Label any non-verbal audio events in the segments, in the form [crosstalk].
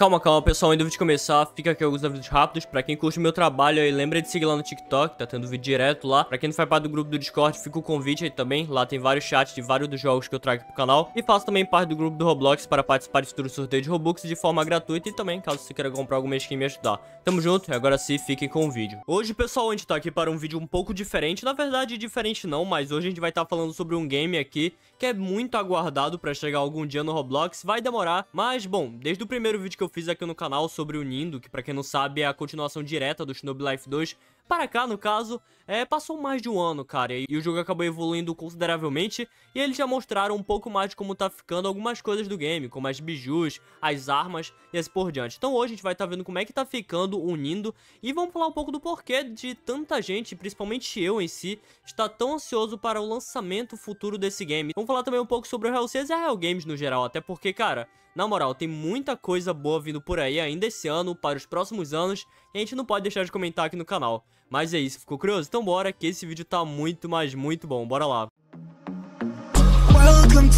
Calma, calma, pessoal, antes de começar, fica aqui alguns avisos rápidos. Pra quem curte o meu trabalho aí, lembra de seguir lá no TikTok, tá tendo vídeo direto lá. Pra quem não faz parte do grupo do Discord, fica o convite aí também. Lá tem vários chats de vários dos jogos que eu trago pro canal. E faço também parte do grupo do Roblox para participar de futuro sorteio de Robux de forma gratuita e também, caso você queira comprar alguma skin me ajudar. Tamo junto, agora sim, fiquem com o vídeo. Hoje, pessoal, a gente tá aqui para um vídeo um pouco diferente. Na verdade, diferente não, mas hoje a gente vai estar tá falando sobre um game aqui que é muito aguardado pra chegar algum dia no Roblox. Vai demorar, mas bom, desde o primeiro vídeo que eu eu fiz aqui no canal sobre o Nindo, que para quem não sabe é a continuação direta do Shinobi Life 2, para cá, no caso, é, passou mais de um ano, cara, e o jogo acabou evoluindo consideravelmente, e eles já mostraram um pouco mais de como tá ficando algumas coisas do game, como as bijus, as armas e assim por diante. Então hoje a gente vai estar tá vendo como é que tá ficando, unindo, e vamos falar um pouco do porquê de tanta gente, principalmente eu em si, está tão ansioso para o lançamento futuro desse game. Vamos falar também um pouco sobre o 6 e a Hell Games no geral, até porque, cara, na moral, tem muita coisa boa vindo por aí ainda esse ano, para os próximos anos, e a gente não pode deixar de comentar aqui no canal. Mas é isso, ficou curioso? Então bora, que esse vídeo tá muito, mas muito bom, bora lá. Welcome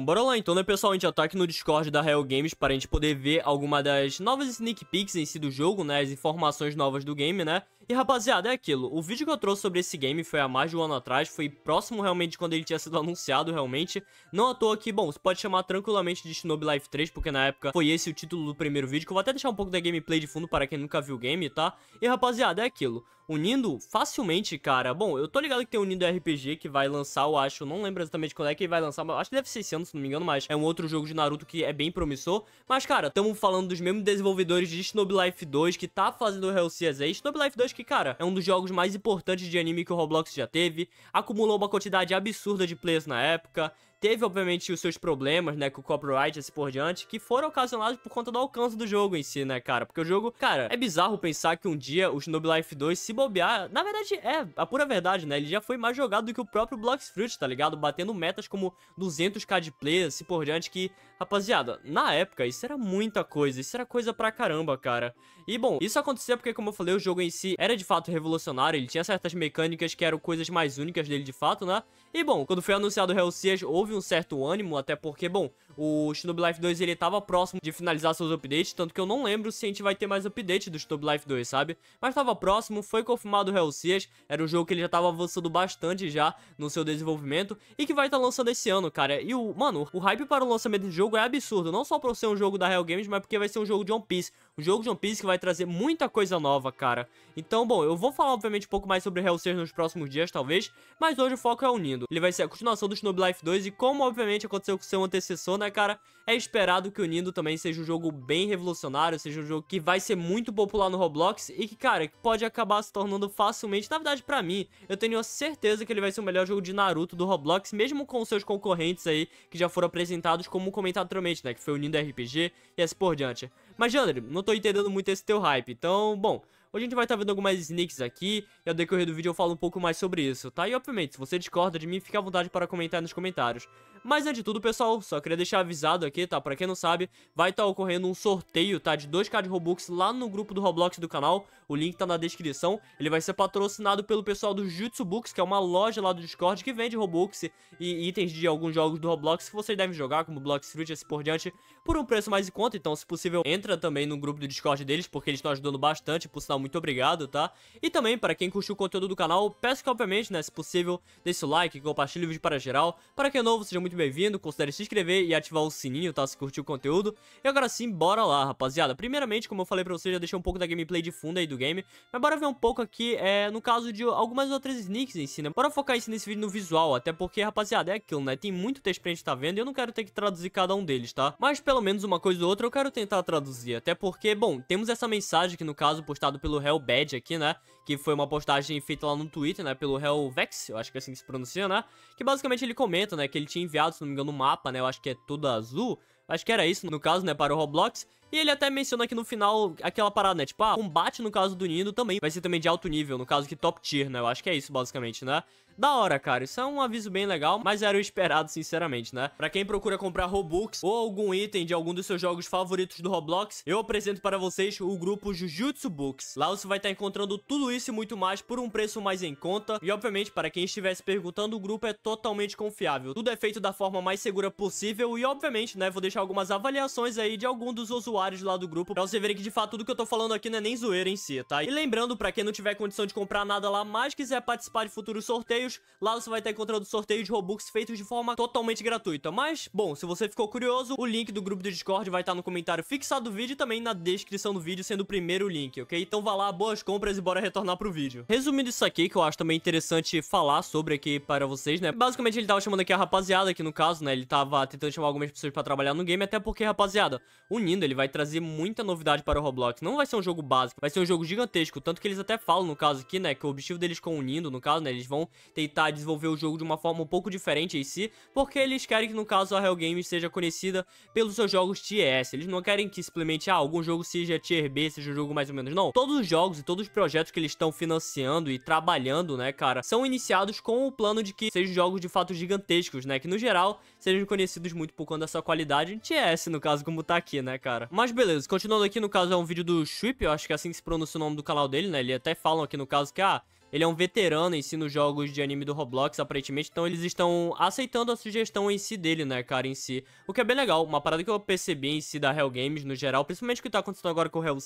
então, bora lá então, né, pessoal? A gente já tá aqui no Discord da Real Games para a gente poder ver alguma das novas sneak peeks em si do jogo, né? As informações novas do game, né? E, rapaziada, é aquilo. O vídeo que eu trouxe sobre esse game foi há mais de um ano atrás, foi próximo realmente de quando ele tinha sido [laughs] anunciado, realmente. Não à toa que, bom, você pode chamar tranquilamente de Shinobi Life 3, porque na época foi esse o título do primeiro vídeo, que eu vou até deixar um pouco da gameplay de fundo para quem nunca viu o game, tá? E, rapaziada, é aquilo. Unindo facilmente, cara. Bom, eu tô ligado que tem o um RPG que vai lançar, eu acho. Não lembro exatamente quando é que ele vai lançar, mas acho que deve ser esse ano, se não me engano. Mas é um outro jogo de Naruto que é bem promissor. Mas, cara, estamos falando dos mesmos desenvolvedores de Snob Life 2 que tá fazendo o Hellseas aí. Snob Life 2 que, cara, é um dos jogos mais importantes de anime que o Roblox já teve. Acumulou uma quantidade absurda de players na época. Teve, obviamente, os seus problemas, né, com o copyright e assim por diante, que foram ocasionados por conta do alcance do jogo em si, né, cara? Porque o jogo, cara, é bizarro pensar que um dia o Shinobi Life 2 se bobear, na verdade é a pura verdade, né? Ele já foi mais jogado do que o próprio Blox Fruit, tá ligado? Batendo metas como 200k de players, assim por diante, que Rapaziada, na época isso era muita coisa, isso era coisa pra caramba, cara. E bom, isso acontecia porque, como eu falei, o jogo em si era de fato revolucionário, ele tinha certas mecânicas que eram coisas mais únicas dele de fato, né? E bom, quando foi anunciado o Hellseas, houve um certo ânimo, até porque, bom, o Shinobi Life 2 ele tava próximo de finalizar seus updates, tanto que eu não lembro se a gente vai ter mais update do Shinobi Life 2, sabe? Mas tava próximo, foi confirmado o Hellseas, era um jogo que ele já tava avançando bastante já no seu desenvolvimento e que vai estar tá lançando esse ano, cara. E o, mano, o hype para o lançamento do jogo jogo é absurdo, não só por ser um jogo da Real Games, mas porque vai ser um jogo de One Piece. Um jogo de One Piece que vai trazer muita coisa nova, cara. Então, bom, eu vou falar, obviamente, um pouco mais sobre Hell 6 nos próximos dias, talvez, mas hoje o foco é unindo. Ele vai ser a continuação do Snow Life 2 e como, obviamente, aconteceu com seu antecessor, né, cara, é esperado que o Nindo também seja um jogo bem revolucionário, seja um jogo que vai ser muito popular no Roblox e que, cara, pode acabar se tornando facilmente, na verdade, pra mim, eu tenho a certeza que ele vai ser o melhor jogo de Naruto do Roblox, mesmo com seus concorrentes aí, que já foram apresentados como comentário naturalmente, né? Que foi unindo RPG e assim por diante. Mas, Jander, não tô entendendo muito esse teu hype. Então, bom, Hoje a gente vai estar tá vendo algumas sneaks aqui, e ao decorrer do vídeo eu falo um pouco mais sobre isso, tá? E obviamente, se você discorda de mim, fica à vontade para comentar nos comentários. Mas antes de tudo, pessoal, só queria deixar avisado aqui, tá? Pra quem não sabe, vai estar tá ocorrendo um sorteio, tá? De 2k de Robux lá no grupo do Roblox do canal, o link tá na descrição. Ele vai ser patrocinado pelo pessoal do Jutsu Books, que é uma loja lá do Discord que vende Robux e itens de alguns jogos do Roblox que vocês devem jogar, como Blox Fruit e assim por diante por um preço mais em conta, então se possível entra também no grupo do Discord deles, porque eles estão ajudando bastante, por sinal, muito obrigado, tá? E também, para quem curtiu o conteúdo do canal, peço que, obviamente, né, se possível, deixe o like, compartilhe o vídeo para geral. Para quem é novo, seja muito bem-vindo, considere se inscrever e ativar o sininho, tá? Se curtiu o conteúdo. E agora sim, bora lá, rapaziada. Primeiramente, como eu falei pra vocês, já deixei um pouco da gameplay de fundo aí do game, mas bora ver um pouco aqui, é, no caso de algumas outras sneaks em si, né? Bora focar isso nesse vídeo no visual, até porque, rapaziada, é aquilo, né? Tem muito texto pra gente tá vendo e eu não quero ter que traduzir cada um deles, tá? Mas pelo pelo menos uma coisa ou outra eu quero tentar traduzir. Até porque, bom, temos essa mensagem que no caso postado pelo Hellbad aqui, né? Que foi uma postagem feita lá no Twitter, né? Pelo Hellvex, eu acho que é assim que se pronuncia, né? Que basicamente ele comenta, né? Que ele tinha enviado, se não me engano, um mapa, né? Eu acho que é todo azul. Acho que era isso, no caso, né? Para o Roblox e ele até menciona aqui no final aquela parada, né? Tipo, ah, combate no caso do Nino também vai ser também de alto nível, no caso que top tier, né? Eu acho que é isso, basicamente, né? Da hora, cara. Isso é um aviso bem legal, mas era o esperado, sinceramente, né? Pra quem procura comprar Robux ou algum item de algum dos seus jogos favoritos do Roblox, eu apresento para vocês o grupo Jujutsu Books. Lá você vai estar tá encontrando tudo isso e muito mais por um preço mais em conta. E, obviamente, para quem estivesse perguntando, o grupo é totalmente confiável. Tudo é feito da forma mais segura possível e, obviamente, né, vou deixar algumas avaliações aí de algum dos usuários usuários lá do grupo, pra você verem que de fato tudo que eu tô falando aqui não é nem zoeira em si, tá? E lembrando, pra quem não tiver condição de comprar nada lá, mas quiser participar de futuros sorteios, lá você vai estar encontrando sorteios de Robux feitos de forma totalmente gratuita. Mas, bom, se você ficou curioso, o link do grupo do Discord vai estar tá no comentário fixado do vídeo e também na descrição do vídeo, sendo o primeiro link, ok? Então vá lá, boas compras e bora retornar pro vídeo. Resumindo isso aqui, que eu acho também interessante falar sobre aqui para vocês, né? Basicamente ele tava chamando aqui a rapaziada, que no caso, né? Ele tava tentando chamar algumas pessoas pra trabalhar no game, até porque, rapaziada, unindo, ele vai trazer muita novidade para o Roblox. Não vai ser um jogo básico, vai ser um jogo gigantesco. Tanto que eles até falam, no caso aqui, né, que o objetivo deles com o Nindo, no caso, né, eles vão tentar desenvolver o jogo de uma forma um pouco diferente em si, porque eles querem que, no caso, a Hell Games seja conhecida pelos seus jogos TS. Eles não querem que, simplesmente, ah, algum jogo seja Tier B, seja um jogo mais ou menos. Não, todos os jogos e todos os projetos que eles estão financiando e trabalhando, né, cara, são iniciados com o plano de que sejam jogos de fato gigantescos, né, que, no geral, sejam conhecidos muito por conta da sua qualidade TS, no caso, como tá aqui, né, cara. Mas mas beleza, continuando aqui, no caso é um vídeo do Shrip, eu acho que é assim que se pronuncia o nome do canal dele, né? Ele até falam aqui no caso que, ah, ele é um veterano em si nos jogos de anime do Roblox, aparentemente, então eles estão aceitando a sugestão em si dele, né, cara, em si. O que é bem legal, uma parada que eu percebi em si da Hell Games no geral, principalmente o que tá acontecendo agora com o Hell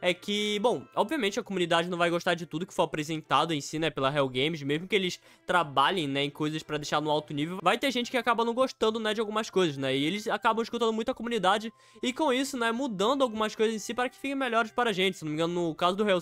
é que, bom, obviamente a comunidade não vai gostar de tudo que for apresentado em si, né, pela Hell Games, mesmo que eles trabalhem, né, em coisas para deixar no alto nível, vai ter gente que acaba não gostando, né, de algumas coisas, né, e eles acabam escutando muito a comunidade e com isso, né, mudando algumas coisas em si para que fiquem melhores para a gente. Se não me engano, no caso do Hell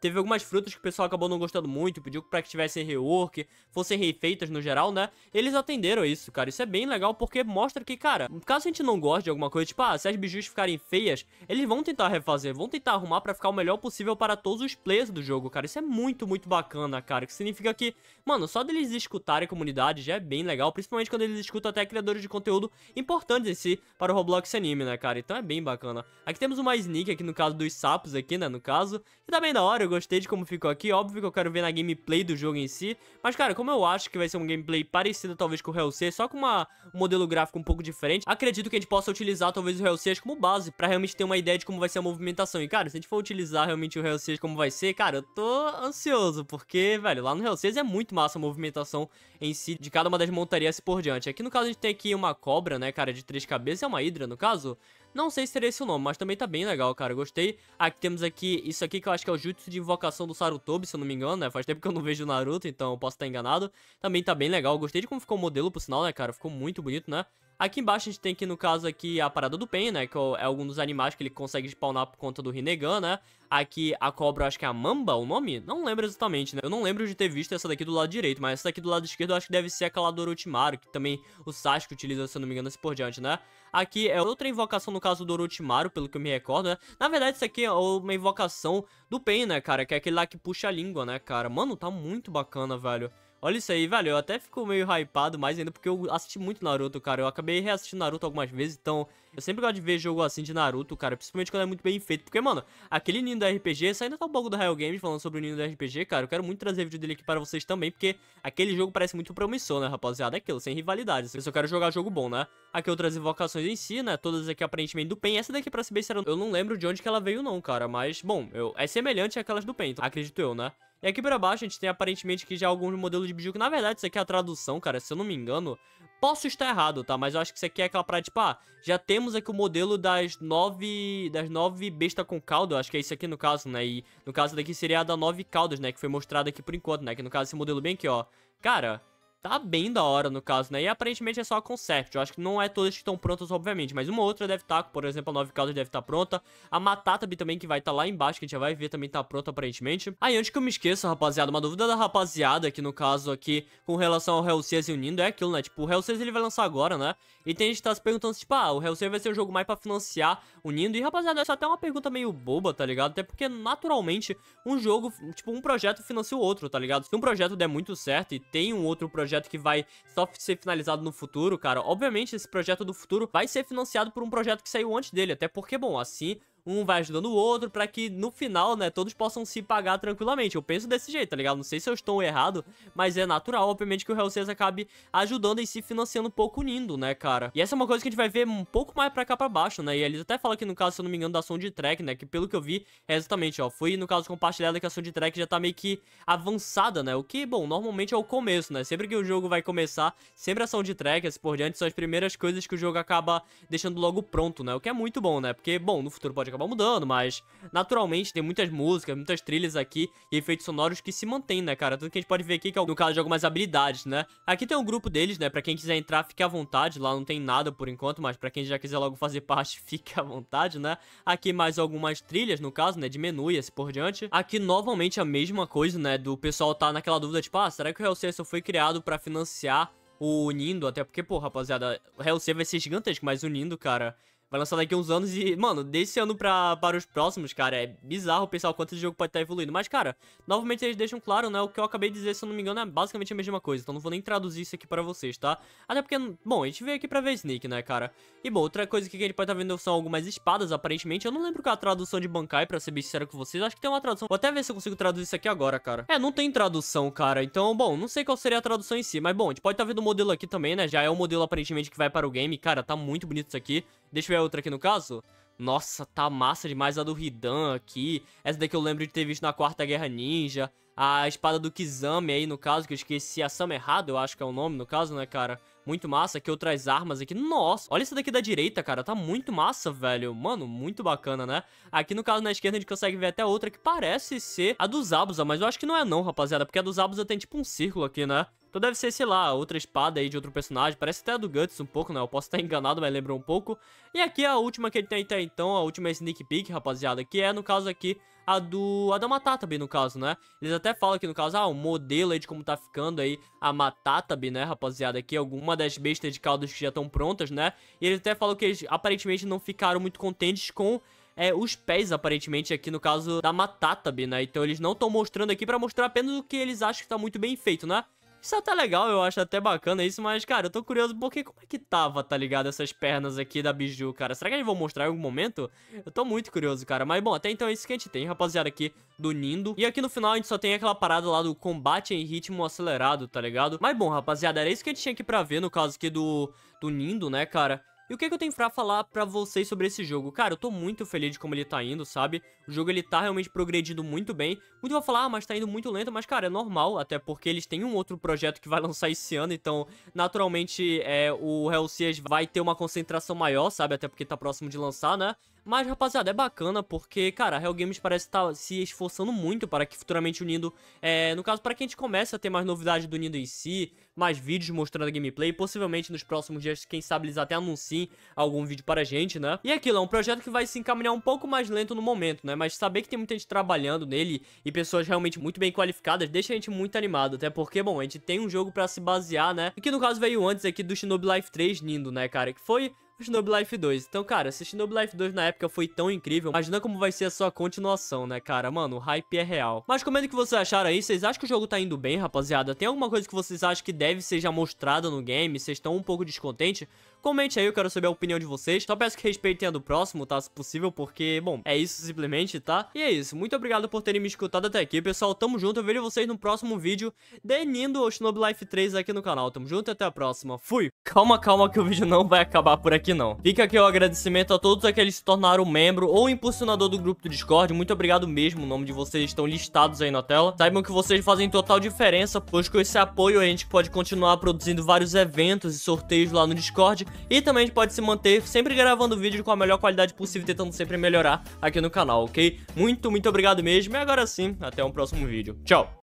Teve algumas frutas que o pessoal acabou não gostando muito, pediu para que tivessem rework, fossem refeitas no geral, né? Eles atenderam isso, cara. Isso é bem legal porque mostra que, cara, caso a gente não goste de alguma coisa, tipo, ah, se as bijus ficarem feias, eles vão tentar refazer, vão tentar arrumar para ficar o melhor possível para todos os players do jogo, cara. Isso é muito, muito bacana, cara. Que significa que, mano, só deles escutarem a comunidade já é bem legal, principalmente quando eles escutam até criadores de conteúdo importantes em si para o Roblox Anime, né, cara? Então é bem bacana. Aqui temos uma sneak aqui no caso dos sapos aqui, né, no caso. E tá bem da hora, eu gostei de como ficou aqui. Óbvio que eu quero ver na gameplay do jogo em si. Mas, cara, como eu acho que vai ser um gameplay parecido talvez com o Hell C, só com uma, um modelo gráfico um pouco diferente, acredito que a gente possa utilizar talvez o Hell C como base, pra realmente ter uma ideia de como vai ser a movimentação. E, cara, se a gente for utilizar realmente o Hell C como vai ser, cara, eu tô ansioso, porque, velho, lá no Hell C é muito massa a movimentação em si de cada uma das montarias por diante. Aqui, no caso, a gente tem aqui uma cobra, né, cara, de três cabeças, é uma hidra, no caso... Não sei se seria esse o nome, mas também tá bem legal, cara. Gostei. Aqui temos aqui isso aqui que eu acho que é o jutsu de invocação do Sarutobi, se eu não me engano, né? Faz tempo que eu não vejo o Naruto, então eu posso estar enganado. Também tá bem legal. Gostei de como ficou o modelo, por sinal, né, cara? Ficou muito bonito, né? Aqui embaixo a gente tem aqui no caso aqui, a parada do Pen, né? Que é, é algum dos animais que ele consegue spawnar por conta do Rinnegan, né? Aqui a cobra, acho que é a Mamba o nome? Não lembro exatamente, né? Eu não lembro de ter visto essa daqui do lado direito, mas essa daqui do lado esquerdo eu acho que deve ser aquela do Orochimaru, que também o Sasuke utiliza, se eu não me engano, assim por diante, né? Aqui é outra invocação no caso do Orochimaru, pelo que eu me recordo, né? Na verdade, isso aqui é uma invocação do Pen, né, cara? Que é aquele lá que puxa a língua, né, cara? Mano, tá muito bacana, velho. Olha isso aí, velho, eu até fico meio hypado mais ainda porque eu assisti muito Naruto, cara. Eu acabei reassistindo Naruto algumas vezes, então eu sempre gosto de ver jogo assim de Naruto, cara, principalmente quando é muito bem feito. Porque, mano, aquele ninho da RPG, isso ainda tá um pouco do Rail Games falando sobre o ninho da RPG, cara. Eu quero muito trazer vídeo dele aqui para vocês também, porque aquele jogo parece muito promissor, né, rapaziada? É aquilo, sem rivalidades. Eu só quero jogar jogo bom, né? Aqui outras invocações em si, né? Todas aqui aparentemente do PEN. Essa daqui, pra ser bem sincero, eu não lembro de onde que ela veio não, cara. Mas, bom, eu... é semelhante àquelas do PEN, então, acredito eu, né? E aqui pra baixo a gente tem aparentemente aqui já é alguns modelos de biju, que na verdade isso aqui é a tradução, cara, se eu não me engano. Posso estar errado, tá? Mas eu acho que isso aqui é aquela praia, tipo, ah, já temos aqui o modelo das nove, das nove bestas com cauda, acho que é isso aqui no caso, né? E no caso daqui seria a da nove caudas, né, que foi mostrada aqui por enquanto, né? Que no caso esse modelo bem aqui, ó. Cara, Tá bem da hora, no caso, né? E aparentemente é só a concept. Eu acho que não é todas que estão prontas, obviamente. Mas uma outra deve estar, tá, por exemplo, a Nove Caldas deve estar tá pronta. A Matatabi também, que vai estar tá lá embaixo, que a gente já vai ver, também tá pronta, aparentemente. Aí, antes que eu me esqueça, rapaziada, uma dúvida da rapaziada, que no caso aqui, com relação ao Hellseas e Unindo, é aquilo, né? Tipo, o Hellseas ele vai lançar agora, né? E tem gente que tá se perguntando, tipo, ah, o Hellseas vai ser o jogo mais pra financiar Unindo E, rapaziada, essa é até uma pergunta meio boba, tá ligado? Até porque, naturalmente, um jogo, tipo, um projeto financia o outro, tá ligado? Se um projeto der muito certo e tem um outro projeto projeto que vai só ser finalizado no futuro, cara, obviamente esse projeto do futuro vai ser financiado por um projeto que saiu antes dele, até porque, bom, assim um vai ajudando o outro para que no final, né, todos possam se pagar tranquilamente. Eu penso desse jeito, tá ligado? Não sei se eu estou errado, mas é natural, obviamente, que o Hellseas acabe ajudando e se financiando um pouco unindo, né, cara? E essa é uma coisa que a gente vai ver um pouco mais pra cá pra baixo, né? E eles até falam que, no caso, se eu não me engano, da soundtrack, né, que pelo que eu vi, é exatamente, ó, foi, no caso, compartilhada que a soundtrack já tá meio que avançada, né? O que, bom, normalmente é o começo, né? Sempre que o jogo vai começar, sempre a soundtrack, assim por diante, são as primeiras coisas que o jogo acaba deixando logo pronto, né? O que é muito bom, né? Porque, bom, no futuro pode acabar acabar mudando, mas naturalmente tem muitas músicas, muitas trilhas aqui e efeitos sonoros que se mantêm, né, cara? Tudo que a gente pode ver aqui que é no caso de algumas habilidades, né? Aqui tem um grupo deles, né? Pra quem quiser entrar, fique à vontade. Lá não tem nada por enquanto, mas pra quem já quiser logo fazer [laughs] parte, fique à vontade, né? Aqui mais algumas trilhas, no caso, né? De menu e assim por diante. Aqui novamente a mesma coisa, né? Do pessoal tá naquela dúvida, tipo, ah, será que o só foi criado pra financiar o Nindo, até porque, pô, rapaziada, o Hellsea vai ser gigantesco, mas o Nindo, cara, Vai lançar daqui uns anos e, mano, desse ano pra, para os próximos, cara, é bizarro pensar o quanto esse jogo pode estar tá evoluindo. Mas, cara, novamente eles deixam claro, né, o que eu acabei de dizer, se eu não me engano, é basicamente a mesma coisa. Então não vou nem traduzir isso aqui pra vocês, tá? Até porque, bom, a gente veio aqui pra ver Snake, né, cara? E, bom, outra coisa que a gente pode estar tá vendo são algumas espadas, aparentemente. Eu não lembro qual é a tradução de Bankai, pra ser bem sincero com vocês. Acho que tem uma tradução. Vou até ver se eu consigo traduzir isso aqui agora, cara. É, não tem tradução, cara. Então, bom, não sei qual seria a tradução em si. Mas, bom, a gente pode estar tá vendo o modelo aqui também, né? Já é o modelo, aparentemente, que vai para o game. Cara, tá muito bonito isso aqui. Deixa eu ver a outra aqui no caso. Nossa, tá massa demais a do Ridan aqui. Essa daqui eu lembro de ter visto na Quarta Guerra Ninja. A espada do Kizami aí, no caso, que eu esqueci a sam errado, eu acho que é o nome, no caso, né, cara? Muito massa. Aqui outras armas aqui. Nossa, olha essa daqui da direita, cara. Tá muito massa, velho. Mano, muito bacana, né? Aqui, no caso, na esquerda, a gente consegue ver até outra que parece ser a dos Zabuza, mas eu acho que não é não, rapaziada, porque a dos Zabuza tem tipo um círculo aqui, né? Então deve ser, sei lá, outra espada aí de outro personagem. Parece até a do Guts um pouco, né? Eu posso estar [laughs] enganado, mas lembra um pouco. E aqui a última que ele tem até então, a última sneak peek, rapaziada, que é, no caso aqui, a do... A da Matatabi, no caso, né? Eles até falam aqui, no caso, ah, o modelo aí de como tá ficando aí a Matatabi, né, rapaziada? Aqui é alguma das bestas de caldos que já estão prontas, né? E eles até falam que eles, aparentemente, não ficaram muito contentes com é, os pés, aparentemente, aqui no caso da Matatabi, né? Então eles não estão mostrando aqui pra mostrar apenas o que eles acham que tá muito bem feito, né? Isso é até legal, eu acho até bacana isso, mas, cara, eu tô curioso porque como é que tava, tá ligado, essas pernas aqui da Biju, cara? Será que eles vão mostrar em algum momento? Eu tô muito curioso, cara. Mas, bom, até então é isso que a gente tem, rapaziada, aqui do Nindo. E aqui no final a gente só tem aquela parada lá do combate em ritmo acelerado, tá ligado? Mas, bom, rapaziada, era isso que a gente tinha aqui pra ver, no caso aqui do, do Nindo, né, cara? E o que, é que eu tenho pra falar pra vocês sobre esse jogo? Cara, eu tô muito feliz de como ele tá indo, sabe? O jogo ele tá realmente progredindo muito bem. Muito vão falar, ah, mas tá indo muito lento, mas cara, é normal, até porque eles têm um outro projeto que vai [laughs] lançar esse ano, então naturalmente é, o Hellseas vai ter uma concentração maior, sabe? Até porque tá próximo de lançar, né? Mas, rapaziada, é bacana porque, cara, a Hell Games parece estar tá se esforçando muito para que futuramente o Nindo, é, no caso, para que a gente comece a ter mais novidades do Nindo em si, mais vídeos mostrando a gameplay, possivelmente nos próximos dias, quem sabe eles até anunciem algum vídeo para a gente, né? E é aquilo, é um projeto que vai se encaminhar um pouco mais lento no momento, né? Mas saber que tem muita gente trabalhando nele e pessoas realmente muito bem qualificadas deixa a gente muito animado, até porque, bom, a gente tem um jogo para se basear, né? E que, no caso, veio antes aqui do Shinobi Life 3 Nindo, né, cara? Que foi Life 2. Então, cara, assistir Life 2 na época foi tão incrível. Imagina como vai ser a sua continuação, né, cara? Mano, o hype é real. Mas comenta o que vocês acharam aí. Vocês acham que o jogo tá indo bem, rapaziada? Tem alguma coisa que vocês acham que deve ser já mostrada no game? Vocês estão um pouco descontentes? Comente aí, eu quero saber a opinião de vocês. Só peço que respeitem a do próximo, tá? Se possível, porque, bom, é isso simplesmente, tá? E é isso. Muito obrigado por terem me escutado até aqui, pessoal. Tamo junto. Eu vejo vocês no próximo vídeo de Nindo ou Shinobi Life 3 aqui no canal. Tamo junto e até a próxima. Fui! Calma, calma que o vídeo não vai acabar por aqui, não. Fica aqui o agradecimento a todos aqueles que se tornaram membro ou impulsionador do grupo do Discord. Muito obrigado mesmo. O nome de vocês estão listados aí na tela. Saibam que vocês fazem total diferença, pois com esse apoio a gente pode continuar produzindo vários eventos e sorteios lá no Discord e também a gente pode se manter sempre gravando vídeo com a melhor qualidade possível, tentando sempre melhorar aqui no canal, ok? Muito, muito obrigado mesmo e agora sim, até um próximo vídeo. Tchau!